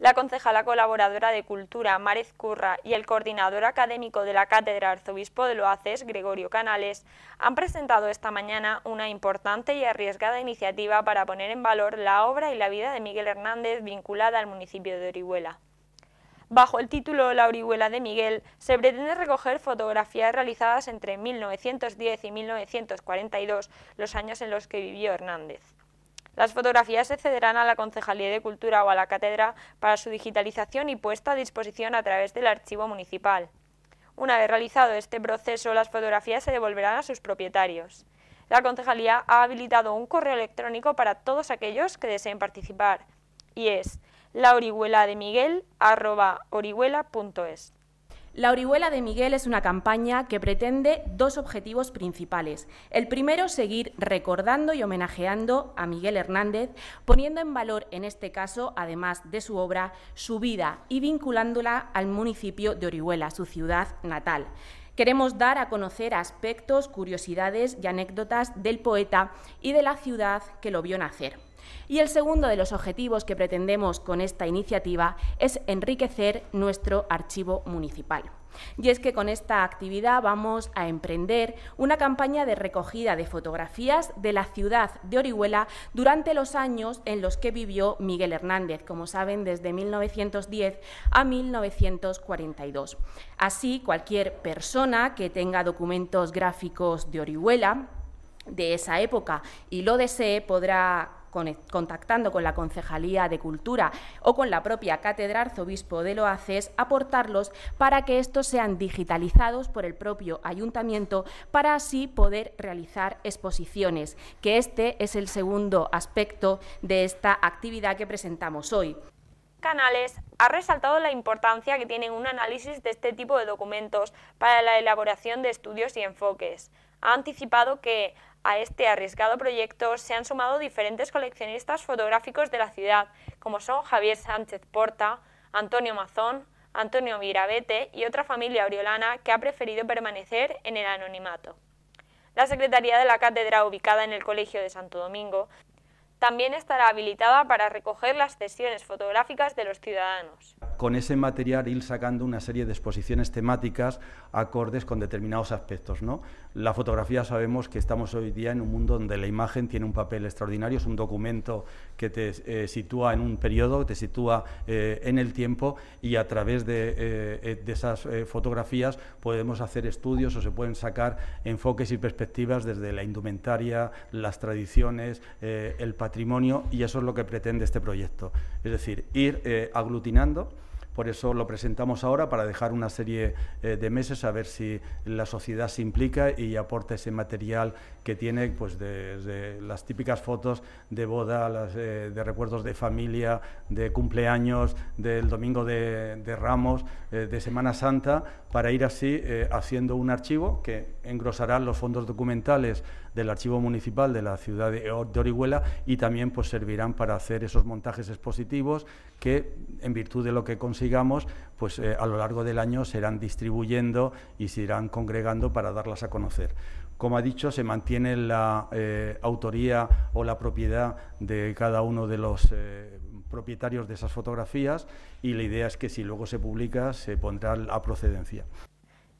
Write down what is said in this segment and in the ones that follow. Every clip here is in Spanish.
La concejala colaboradora de Cultura, Márez Curra, y el coordinador académico de la Cátedra Arzobispo de Loaces, Gregorio Canales, han presentado esta mañana una importante y arriesgada iniciativa para poner en valor la obra y la vida de Miguel Hernández vinculada al municipio de Orihuela. Bajo el título La Orihuela de Miguel, se pretende recoger fotografías realizadas entre 1910 y 1942, los años en los que vivió Hernández. Las fotografías se cederán a la Concejalía de Cultura o a la Cátedra para su digitalización y puesta a disposición a través del archivo municipal. Una vez realizado este proceso, las fotografías se devolverán a sus propietarios. La Concejalía ha habilitado un correo electrónico para todos aquellos que deseen participar y es laorihuela de miguel la Orihuela de Miguel es una campaña que pretende dos objetivos principales. El primero, seguir recordando y homenajeando a Miguel Hernández, poniendo en valor, en este caso, además de su obra, su vida y vinculándola al municipio de Orihuela, su ciudad natal. Queremos dar a conocer aspectos, curiosidades y anécdotas del poeta y de la ciudad que lo vio nacer. Y el segundo de los objetivos que pretendemos con esta iniciativa es enriquecer nuestro archivo municipal. Y es que con esta actividad vamos a emprender una campaña de recogida de fotografías de la ciudad de Orihuela durante los años en los que vivió Miguel Hernández, como saben, desde 1910 a 1942. Así, cualquier persona que tenga documentos gráficos de Orihuela, de esa época y lo desee podrá contactando con la Concejalía de Cultura o con la propia Cátedra Arzobispo de Loaces, aportarlos para que estos sean digitalizados por el propio ayuntamiento para así poder realizar exposiciones, que este es el segundo aspecto de esta actividad que presentamos hoy. Canales ha resaltado la importancia que tiene un análisis de este tipo de documentos para la elaboración de estudios y enfoques ha anticipado que a este arriesgado proyecto se han sumado diferentes coleccionistas fotográficos de la ciudad, como son Javier Sánchez Porta, Antonio Mazón, Antonio Mirabete y otra familia oriolana que ha preferido permanecer en el anonimato. La Secretaría de la Cátedra, ubicada en el Colegio de Santo Domingo, también estará habilitada para recoger las sesiones fotográficas de los ciudadanos. Con ese material ir sacando una serie de exposiciones temáticas acordes con determinados aspectos. ¿no? La fotografía sabemos que estamos hoy día en un mundo donde la imagen tiene un papel extraordinario, es un documento que te eh, sitúa en un periodo, te sitúa eh, en el tiempo y a través de, eh, de esas fotografías podemos hacer estudios o se pueden sacar enfoques y perspectivas desde la indumentaria, las tradiciones, el patrimonio patrimonio y eso es lo que pretende este proyecto. Es decir, ir eh, aglutinando. Por eso lo presentamos ahora para dejar una serie eh, de meses a ver si la sociedad se implica y aporta ese material que tiene, pues desde de las típicas fotos de boda, eh, de recuerdos de familia, de cumpleaños, del domingo de, Ramos, de Semana Santa, para ir así haciendo un archivo que engrosará los fondos documentales del Archivo Municipal de la ciudad de Orihuela y también pues, servirán para hacer esos montajes expositivos que, en virtud de lo que consigamos, pues, eh, a lo largo del año serán distribuyendo y se irán congregando para darlas a conocer. Como ha dicho, se mantiene la eh, autoría o la propiedad de cada uno de los eh, propietarios de esas fotografías y la idea es que si luego se publica se pondrá a procedencia.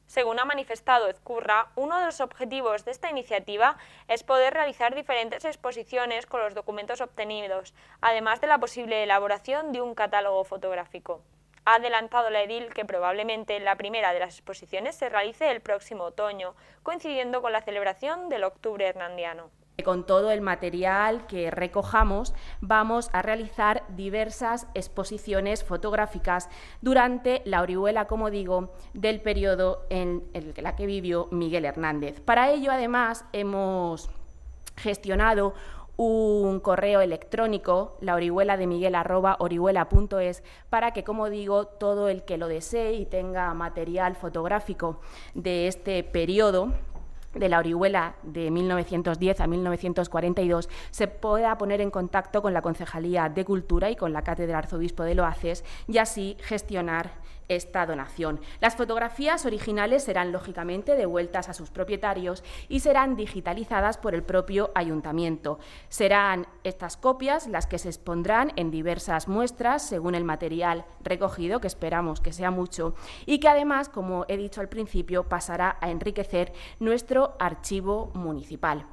Según ha manifestado Ezcurra, uno de los objetivos de esta iniciativa es poder realizar diferentes exposiciones con los documentos obtenidos, además de la posible elaboración de un catálogo fotográfico. Ha adelantado la edil que probablemente la primera de las exposiciones se realice el próximo otoño, coincidiendo con la celebración del Octubre Hernandiano con todo el material que recojamos, vamos a realizar diversas exposiciones fotográficas durante la Orihuela, como digo, del periodo en, el la que vivió Miguel Hernández. Para ello, además, hemos gestionado un correo electrónico, la orihuela de miguel arroba es, para que, como digo, todo el que lo desee y tenga material fotográfico de este periodo, de la Orihuela de 1910 a 1942 se pueda poner en contacto con la Concejalía de Cultura y con la Cátedra Arzobispo de Loaces y así gestionar esta donación. Las fotografías originales serán lógicamente devueltas a sus propietarios y serán digitalizadas por el propio ayuntamiento. Serán estas copias las que se expondrán en diversas muestras según el material recogido, que esperamos que sea mucho, y que además, como he dicho al principio, pasará a enriquecer nuestro archivo municipal.